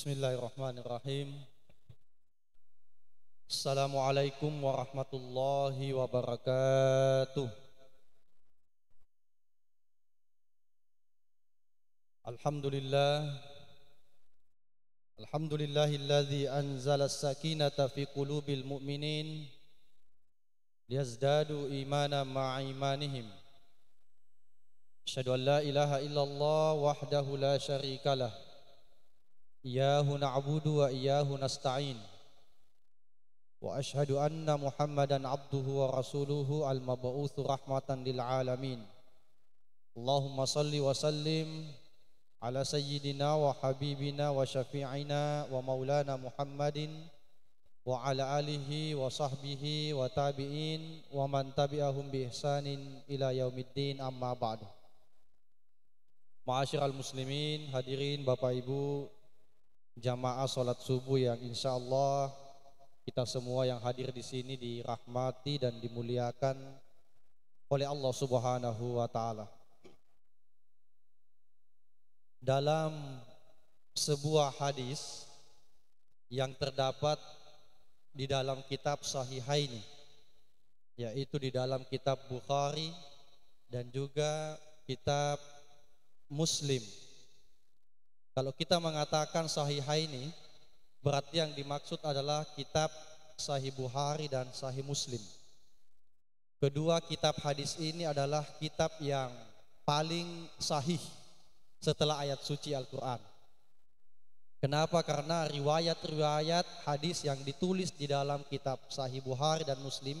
Bismillahirrahmanirrahim. Assalamualaikum warahmatullahi wabarakatuh. Alhamdulillah. Alhamdulillahilladzi anzala as-sakinata fi qulubil mu'minin liyazdadu imana ma'a imanihim. Asyhadu an la ilaha illallah wahdahu la syarikalah. إياه نعبد وإياه نستعين وأشهد أن محمدا عبده ورسوله المبعوث رحمة للعالمين اللهم صل وسلم على سيدنا وحبيبنا وشفيعنا ومولانا محمد وعلى آله وصحبه وتابعين ومن تبعهم بإحسان إلى يوم الدين أما بعد معاشر المسلمين hadirin Bapak Ibu jamaah sholat subuh yang insya Allah kita semua yang hadir di sini dirahmati dan dimuliakan oleh Allah Subhanahu wa taala. Dalam sebuah hadis yang terdapat di dalam kitab Sahih Sahihaini yaitu di dalam kitab Bukhari dan juga kitab Muslim kalau kita mengatakan sahih ini berarti yang dimaksud adalah kitab Sahih Bukhari dan Sahih Muslim. Kedua kitab hadis ini adalah kitab yang paling sahih setelah ayat suci Al-Qur'an. Kenapa? Karena riwayat-riwayat hadis yang ditulis di dalam kitab Sahih Bukhari dan Muslim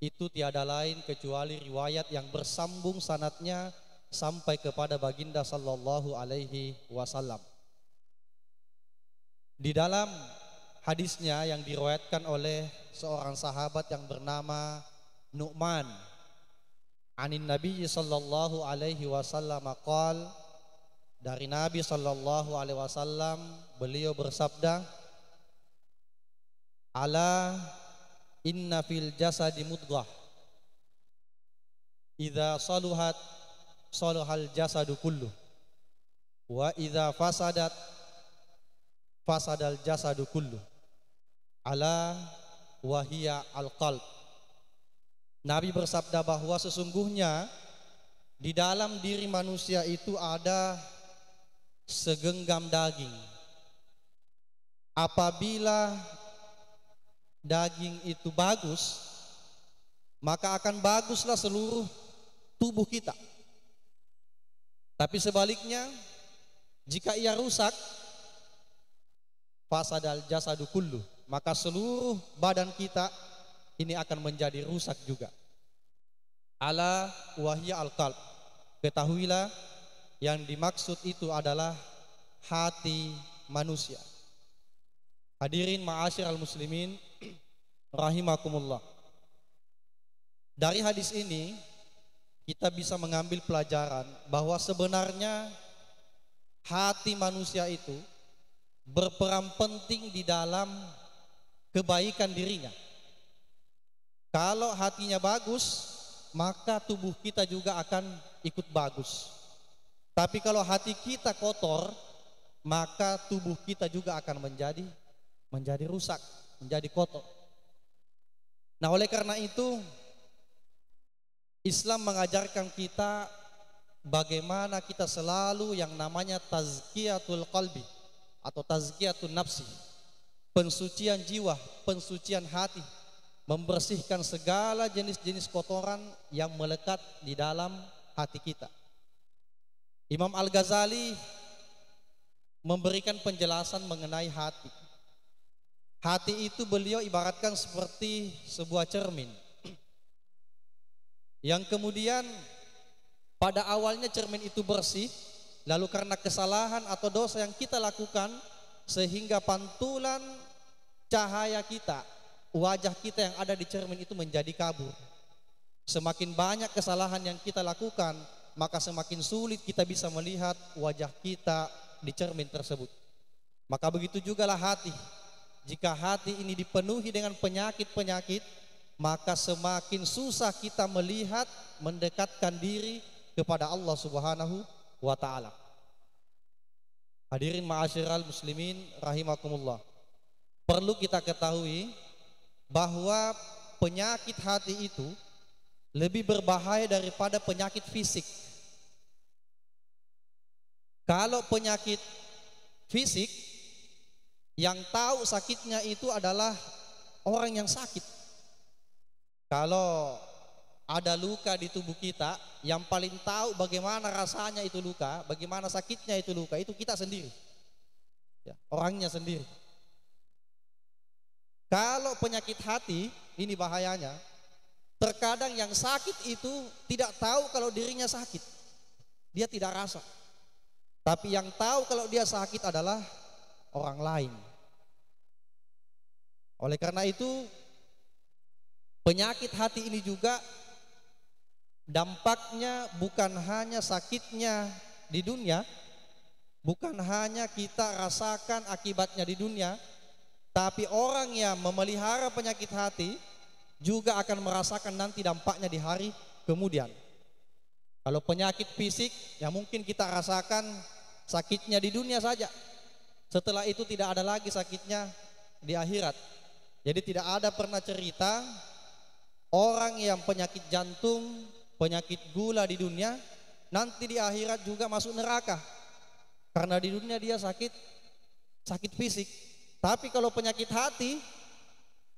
itu tiada lain kecuali riwayat yang bersambung sanatnya sampai kepada baginda sallallahu alaihi wasallam. Di dalam hadisnya yang diriwayatkan oleh seorang sahabat yang bernama Nu'man anin Nabi sallallahu alaihi wasallam qal dari Nabi sallallahu alaihi wasallam beliau bersabda Ala inna fil jasadi mudghah idza saluhat saluhal jasadu kullu wa idza fasadat fasadal jasadu kullu ala wahia al-qalb Nabi bersabda bahwa sesungguhnya di dalam diri manusia itu ada segenggam daging apabila daging itu bagus maka akan baguslah seluruh tubuh kita tapi sebaliknya jika ia rusak fasadal jasadu kullu maka seluruh badan kita ini akan menjadi rusak juga ala wahya al qalb ketahuilah yang dimaksud itu adalah hati manusia hadirin ma'asyir al muslimin rahimakumullah dari hadis ini kita bisa mengambil pelajaran bahwa sebenarnya hati manusia itu berperan penting di dalam kebaikan dirinya. Kalau hatinya bagus, maka tubuh kita juga akan ikut bagus. Tapi kalau hati kita kotor, maka tubuh kita juga akan menjadi menjadi rusak, menjadi kotor. Nah, oleh karena itu Islam mengajarkan kita bagaimana kita selalu yang namanya tazkiyatul qalbi atau tazkiyatun nafsi, pensucian jiwa, pensucian hati, membersihkan segala jenis-jenis kotoran yang melekat di dalam hati kita. Imam Al-Ghazali memberikan penjelasan mengenai hati. Hati itu beliau ibaratkan seperti sebuah cermin. Yang kemudian pada awalnya cermin itu bersih, Lalu karena kesalahan atau dosa yang kita lakukan sehingga pantulan cahaya kita, wajah kita yang ada di cermin itu menjadi kabur. Semakin banyak kesalahan yang kita lakukan, maka semakin sulit kita bisa melihat wajah kita di cermin tersebut. Maka begitu juga lah hati. Jika hati ini dipenuhi dengan penyakit-penyakit, maka semakin susah kita melihat mendekatkan diri kepada Allah Subhanahu wa taala. Hadirin ma'asyiral muslimin rahimakumullah. Perlu kita ketahui bahwa penyakit hati itu lebih berbahaya daripada penyakit fisik. Kalau penyakit fisik yang tahu sakitnya itu adalah orang yang sakit. Kalau ada luka di tubuh kita, yang paling tahu bagaimana rasanya itu luka, bagaimana sakitnya itu luka, itu kita sendiri. Ya, orangnya sendiri. Kalau penyakit hati, ini bahayanya. Terkadang yang sakit itu tidak tahu kalau dirinya sakit. Dia tidak rasa. Tapi yang tahu kalau dia sakit adalah orang lain. Oleh karena itu, penyakit hati ini juga Dampaknya bukan hanya sakitnya di dunia, bukan hanya kita rasakan akibatnya di dunia, tapi orang yang memelihara penyakit hati juga akan merasakan nanti dampaknya di hari kemudian. Kalau penyakit fisik, ya mungkin kita rasakan sakitnya di dunia saja. Setelah itu tidak ada lagi sakitnya di akhirat. Jadi tidak ada pernah cerita orang yang penyakit jantung penyakit gula di dunia nanti di akhirat juga masuk neraka karena di dunia dia sakit sakit fisik tapi kalau penyakit hati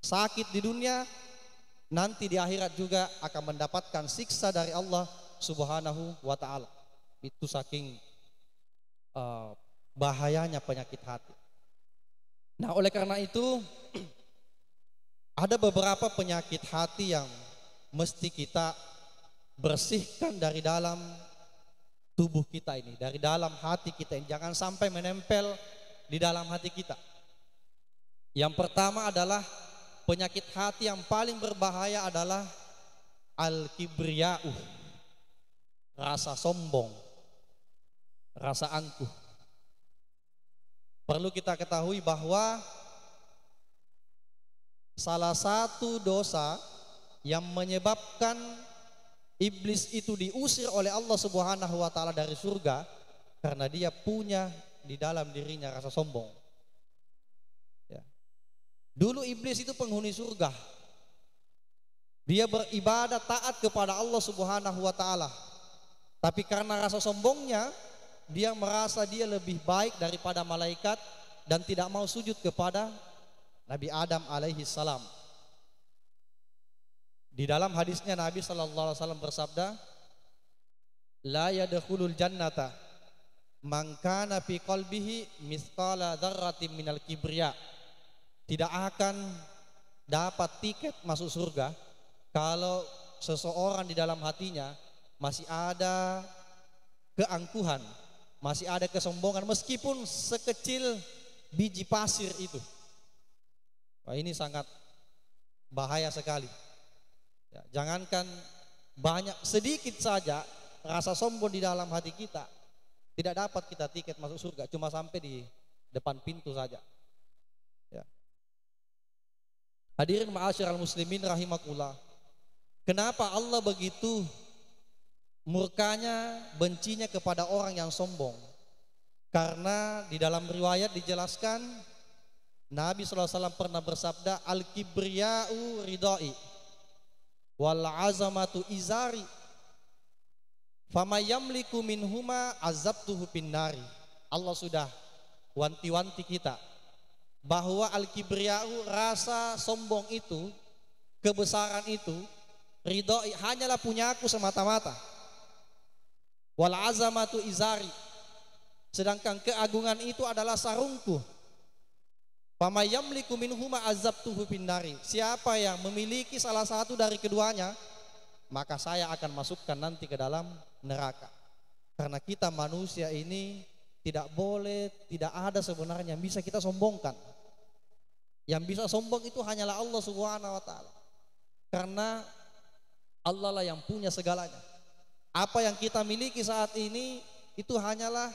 sakit di dunia nanti di akhirat juga akan mendapatkan siksa dari Allah Subhanahu wa taala itu saking uh, bahayanya penyakit hati nah oleh karena itu ada beberapa penyakit hati yang mesti kita bersihkan dari dalam tubuh kita ini, dari dalam hati kita ini. Jangan sampai menempel di dalam hati kita. Yang pertama adalah penyakit hati yang paling berbahaya adalah al-kibriya'u. Rasa sombong. Rasa angkuh. Perlu kita ketahui bahwa salah satu dosa yang menyebabkan iblis itu diusir oleh Allah Subhanahu wa taala dari surga karena dia punya di dalam dirinya rasa sombong. Ya. Dulu iblis itu penghuni surga. Dia beribadah taat kepada Allah Subhanahu wa taala. Tapi karena rasa sombongnya, dia merasa dia lebih baik daripada malaikat dan tidak mau sujud kepada Nabi Adam alaihi salam. Di dalam hadisnya Nabi sallallahu alaihi wasallam bersabda, "La yadkhulul jannata man kana fi qalbihi mithqala dzarratin minal kibriya." Tidak akan dapat tiket masuk surga kalau seseorang di dalam hatinya masih ada keangkuhan, masih ada kesombongan meskipun sekecil biji pasir itu. Wah, ini sangat bahaya sekali. Ya, jangankan banyak sedikit saja rasa sombong di dalam hati kita tidak dapat kita tiket masuk surga cuma sampai di depan pintu saja. Ya. Hadirin ma'asyiral muslimin rahimakullah. Kenapa Allah begitu murkanya, bencinya kepada orang yang sombong? Karena di dalam riwayat dijelaskan Nabi SAW pernah bersabda Al-Kibriya'u ridai wal azamatu izari fama yamliku minhuma azabtuhu pinnari Allah sudah wanti-wanti kita bahwa al-kibriyau rasa sombong itu kebesaran itu ridho hanyalah punya aku semata-mata wal azamatu izari sedangkan keagungan itu adalah sarungku Famayamliku minhuma azabtuhu bindari. Siapa yang memiliki salah satu dari keduanya, maka saya akan masukkan nanti ke dalam neraka. Karena kita manusia ini tidak boleh, tidak ada sebenarnya yang bisa kita sombongkan. Yang bisa sombong itu hanyalah Allah Subhanahu wa taala. Karena Allah lah yang punya segalanya. Apa yang kita miliki saat ini itu hanyalah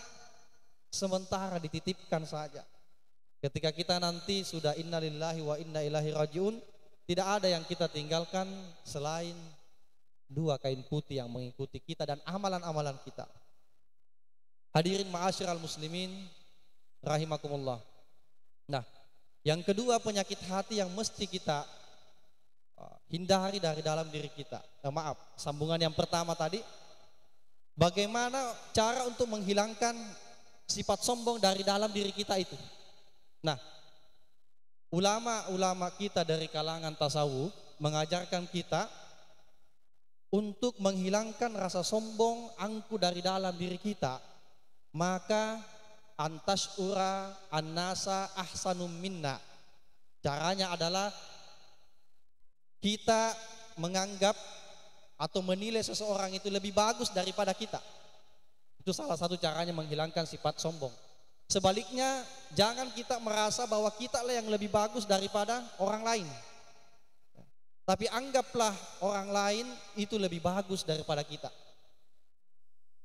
sementara dititipkan saja Ketika kita nanti sudah innalillahi wa inna ilahi rajiun, tidak ada yang kita tinggalkan selain dua kain putih yang mengikuti kita dan amalan-amalan kita. Hadirin al muslimin rahimakumullah. Nah, yang kedua penyakit hati yang mesti kita uh, hindari dari dalam diri kita. Eh, maaf, sambungan yang pertama tadi bagaimana cara untuk menghilangkan sifat sombong dari dalam diri kita itu? Nah, ulama-ulama kita dari kalangan tasawuf mengajarkan kita untuk menghilangkan rasa sombong angku dari dalam diri kita maka ura anasa, ahsanum minna caranya adalah kita menganggap atau menilai seseorang itu lebih bagus daripada kita itu salah satu caranya menghilangkan sifat sombong Sebaliknya, jangan kita merasa bahwa kita lah yang lebih bagus daripada orang lain. Tapi anggaplah orang lain itu lebih bagus daripada kita.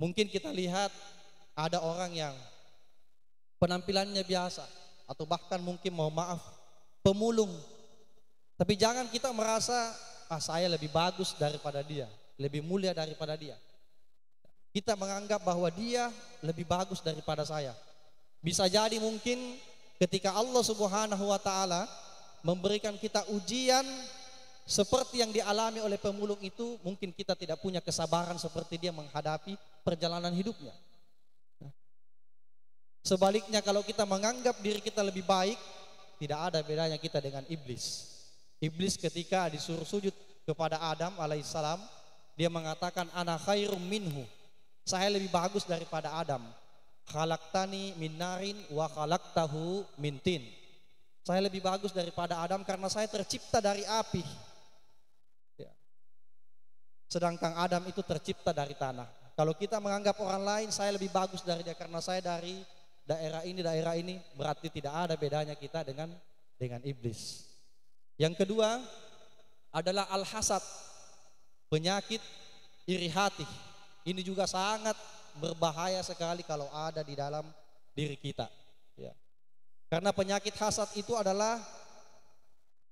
Mungkin kita lihat ada orang yang penampilannya biasa atau bahkan mungkin mau maaf pemulung. Tapi jangan kita merasa ah saya lebih bagus daripada dia, lebih mulia daripada dia. Kita menganggap bahwa dia lebih bagus daripada saya. Bisa jadi mungkin ketika Allah Subhanahu wa taala memberikan kita ujian seperti yang dialami oleh pemulung itu, mungkin kita tidak punya kesabaran seperti dia menghadapi perjalanan hidupnya. Sebaliknya kalau kita menganggap diri kita lebih baik, tidak ada bedanya kita dengan iblis. Iblis ketika disuruh sujud kepada Adam alaihissalam, dia mengatakan ana khairum minhu. Saya lebih bagus daripada Adam khalaktani min narin wa khalaktahu min tin. Saya lebih bagus daripada Adam karena saya tercipta dari api. Ya. Sedangkan Adam itu tercipta dari tanah. Kalau kita menganggap orang lain saya lebih bagus dari dia karena saya dari daerah ini daerah ini berarti tidak ada bedanya kita dengan dengan iblis. Yang kedua adalah al-hasad, penyakit iri hati. Ini juga sangat berbahaya sekali kalau ada di dalam diri kita. Ya. Karena penyakit hasad itu adalah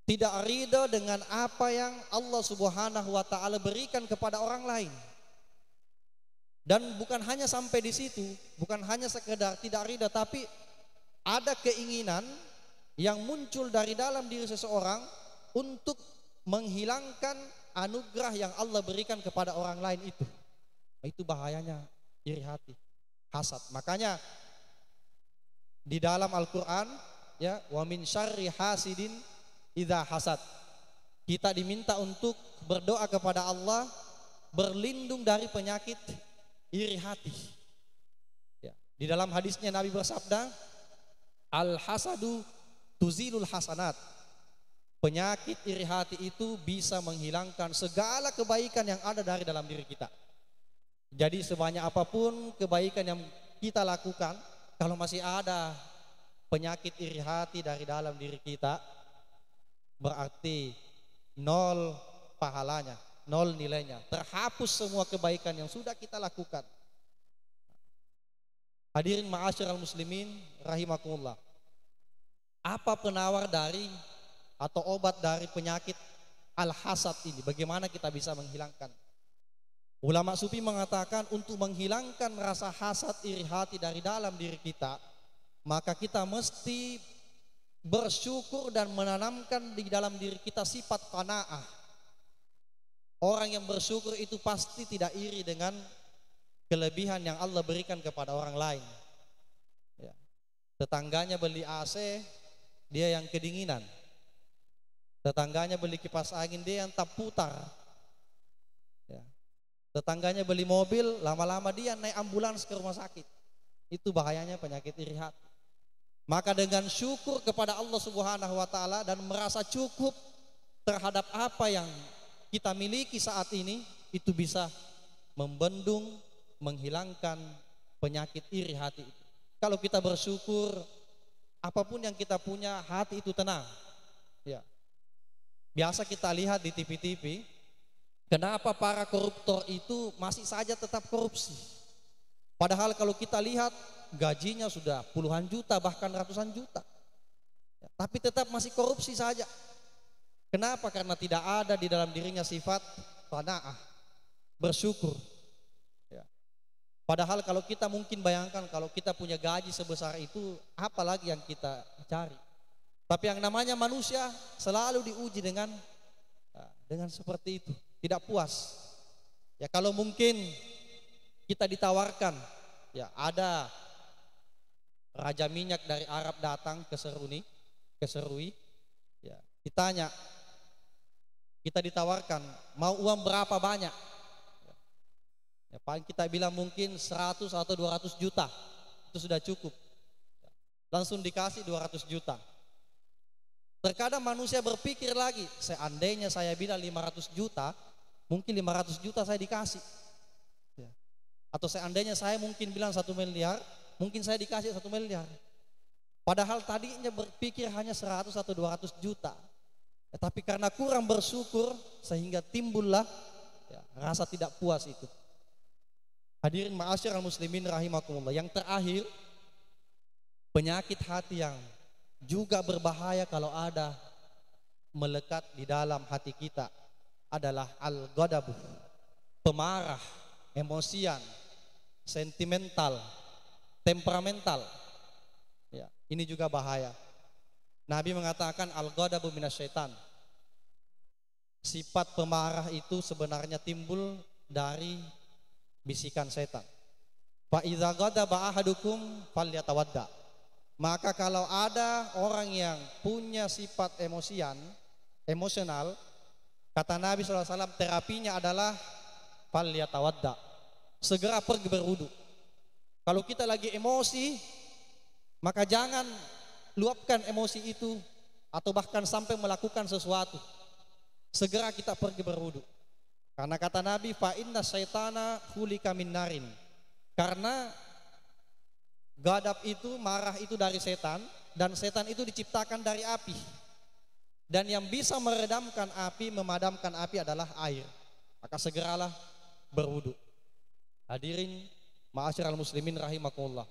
tidak ridho dengan apa yang Allah Subhanahu wa taala berikan kepada orang lain. Dan bukan hanya sampai di situ, bukan hanya sekedar tidak ridho tapi ada keinginan yang muncul dari dalam diri seseorang untuk menghilangkan anugerah yang Allah berikan kepada orang lain itu. Itu bahayanya iri hati, hasad. Makanya di dalam Al-Qur'an ya, wa min syarri hasidin idza hasad. Kita diminta untuk berdoa kepada Allah berlindung dari penyakit iri hati. Ya. Di dalam hadisnya Nabi bersabda, "Al hasadu tuzilul hasanat." Penyakit iri hati itu bisa menghilangkan segala kebaikan yang ada dari dalam diri kita. Jadi sebanyak apapun kebaikan yang kita lakukan, kalau masih ada penyakit iri hati dari dalam diri kita, berarti nol pahalanya, nol nilainya. Terhapus semua kebaikan yang sudah kita lakukan. Hadirin al muslimin rahimakumullah. Apa penawar dari atau obat dari penyakit al-hasad ini? Bagaimana kita bisa menghilangkan? Ulama sufi mengatakan untuk menghilangkan rasa hasad iri hati dari dalam diri kita, maka kita mesti bersyukur dan menanamkan di dalam diri kita sifat kanaah Orang yang bersyukur itu pasti tidak iri dengan kelebihan yang Allah berikan kepada orang lain. Ya. Tetangganya beli AC, dia yang kedinginan. Tetangganya beli kipas angin, dia yang tak putar Tetangganya beli mobil, lama-lama dia naik ambulans ke rumah sakit. Itu bahayanya penyakit iri hati. Maka dengan syukur kepada Allah Subhanahu wa taala dan merasa cukup terhadap apa yang kita miliki saat ini itu bisa membendung, menghilangkan penyakit iri hati itu. Kalau kita bersyukur apapun yang kita punya, hati itu tenang. Ya. Biasa kita lihat di TV-TV Kenapa para koruptor itu masih saja tetap korupsi? Padahal kalau kita lihat gajinya sudah puluhan juta bahkan ratusan juta. Ya, tapi tetap masih korupsi saja. Kenapa? Karena tidak ada di dalam dirinya sifat panaah, bersyukur. Ya. Padahal kalau kita mungkin bayangkan kalau kita punya gaji sebesar itu, apa lagi yang kita cari? Tapi yang namanya manusia selalu diuji dengan ah, dengan seperti itu tidak puas. Ya kalau mungkin kita ditawarkan, ya ada raja minyak dari Arab datang ke Seruni, ke Serui, ya ditanya, kita ditawarkan mau uang berapa banyak? Ya, paling kita bilang mungkin 100 atau 200 juta itu sudah cukup. Langsung dikasih 200 juta. Terkadang manusia berpikir lagi, seandainya saya bilang 500 juta, mungkin 500 juta saya dikasih. Ya. Atau seandainya saya mungkin bilang satu miliar, mungkin saya dikasih satu miliar. Padahal tadinya berpikir hanya 100 atau 200 juta. Ya, tapi karena kurang bersyukur sehingga timbullah ya, rasa tidak puas itu. Hadirin maasyiral muslimin rahimakumullah. Yang terakhir, penyakit hati yang juga berbahaya kalau ada melekat di dalam hati kita adalah al-ghadab, pemarah, emosian, sentimental, temperamental. Ya, ini juga bahaya. Nabi mengatakan al-ghadabu minasyaitan. Sifat pemarah itu sebenarnya timbul dari bisikan setan. Fa idza ghadaba ahadukum falyatawadda. Maka kalau ada orang yang punya sifat emosian, emosional, Kata Nabi SAW, terapinya adalah falyatawadda. Segera pergi berwudu. Kalau kita lagi emosi, maka jangan luapkan emosi itu atau bahkan sampai melakukan sesuatu. Segera kita pergi berwudu. Karena kata Nabi, fa inna syaitana hulika min narin. Karena gadab itu, marah itu dari setan dan setan itu diciptakan dari api. Dan yang bisa meredamkan api, memadamkan api adalah air. Maka segeralah berwudu. Hadirin ma'asyiral muslimin rahimakumullah.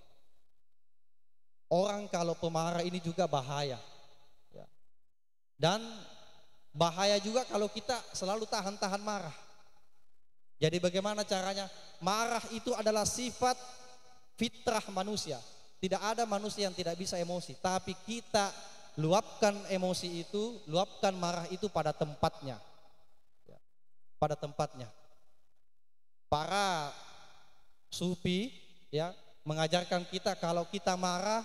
Orang kalau pemarah ini juga bahaya. Ya. Dan bahaya juga kalau kita selalu tahan-tahan marah. Jadi bagaimana caranya? Marah itu adalah sifat fitrah manusia. Tidak ada manusia yang tidak bisa emosi, tapi kita Luapkan emosi itu, luapkan marah itu pada tempatnya. Ya, pada tempatnya. Para sufi ya mengajarkan kita kalau kita marah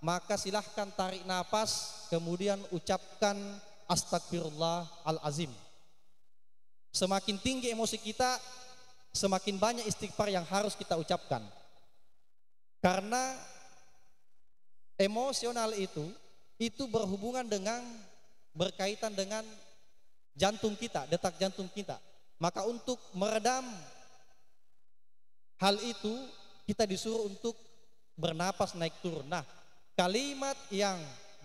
maka silahkan tarik nafas kemudian ucapkan astagfirullah al-azim semakin tinggi emosi kita semakin banyak istighfar yang harus kita ucapkan karena emosional itu itu berhubungan dengan berkaitan dengan jantung kita, detak jantung kita. Maka untuk meredam hal itu kita disuruh untuk bernapas naik turun. Nah, kalimat yang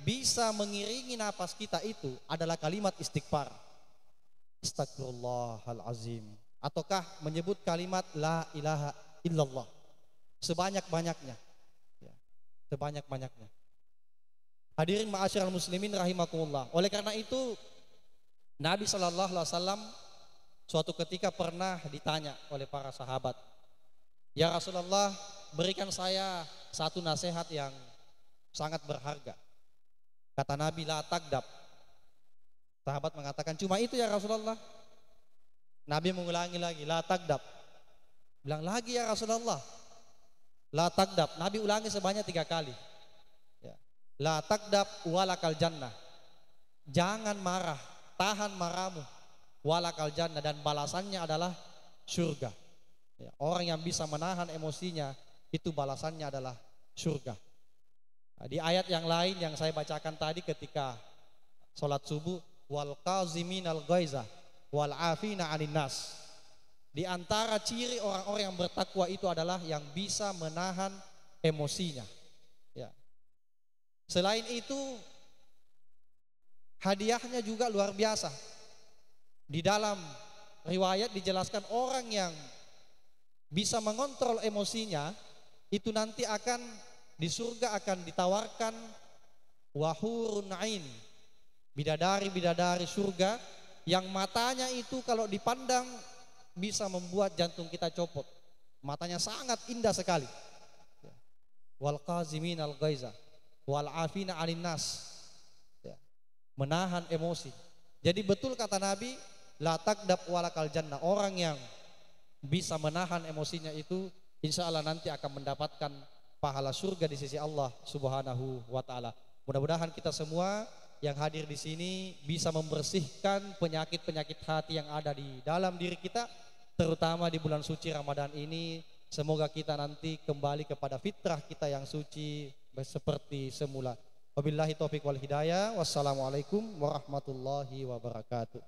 bisa mengiringi napas kita itu adalah kalimat istighfar. Astagfirullahalazim. Ataukah menyebut kalimat la ilaha illallah sebanyak-banyaknya. Ya, sebanyak-banyaknya. Hadirin ma'asyiral muslimin rahimakumullah. Oleh karena itu Nabi sallallahu alaihi wasallam suatu ketika pernah ditanya oleh para sahabat, "Ya Rasulullah, berikan saya satu nasihat yang sangat berharga." Kata Nabi, "La tagdab." Sahabat mengatakan, "Cuma itu ya Rasulullah." Nabi mengulangi lagi, "La tagdab." Bilang lagi ya Rasulullah. La tagdab. Nabi ulangi sebanyak tiga kali. La takdab walakal jannah. Jangan marah, tahan marahmu. Walakal jannah dan balasannya adalah surga. Ya, orang yang bisa menahan emosinya itu balasannya adalah surga. Nah, di ayat yang lain yang saya bacakan tadi ketika sholat subuh wal qazimin al wal afina anin Di antara ciri orang-orang yang bertakwa itu adalah yang bisa menahan emosinya Selain itu hadiahnya juga luar biasa. Di dalam riwayat dijelaskan orang yang bisa mengontrol emosinya itu nanti akan di surga akan ditawarkan wahurun ain bidadari-bidadari surga yang matanya itu kalau dipandang bisa membuat jantung kita copot matanya sangat indah sekali wal qazimin al ghaizah wal afina nas ya. menahan emosi jadi betul kata Nabi la takdab walakal jannah orang yang bisa menahan emosinya itu insya Allah nanti akan mendapatkan pahala surga di sisi Allah subhanahu wa ta'ala mudah-mudahan kita semua yang hadir di sini bisa membersihkan penyakit-penyakit hati yang ada di dalam diri kita terutama di bulan suci Ramadan ini semoga kita nanti kembali kepada fitrah kita yang suci seperti semula. Wabillahi taufiq wal hidayah. Wassalamualaikum warahmatullahi wabarakatuh.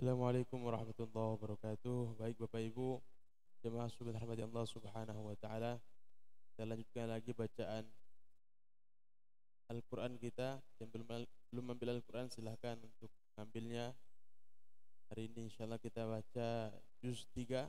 Assalamualaikum warahmatullahi wabarakatuh. Baik Bapak Ibu, jemaah subhan rahmati Allah Subhanahu wa taala. Kita lanjutkan lagi bacaan Al-Qur'an kita yang belum belum ambil Al-Qur'an silahkan untuk mengambilnya. Hari ini insyaallah kita baca juz 3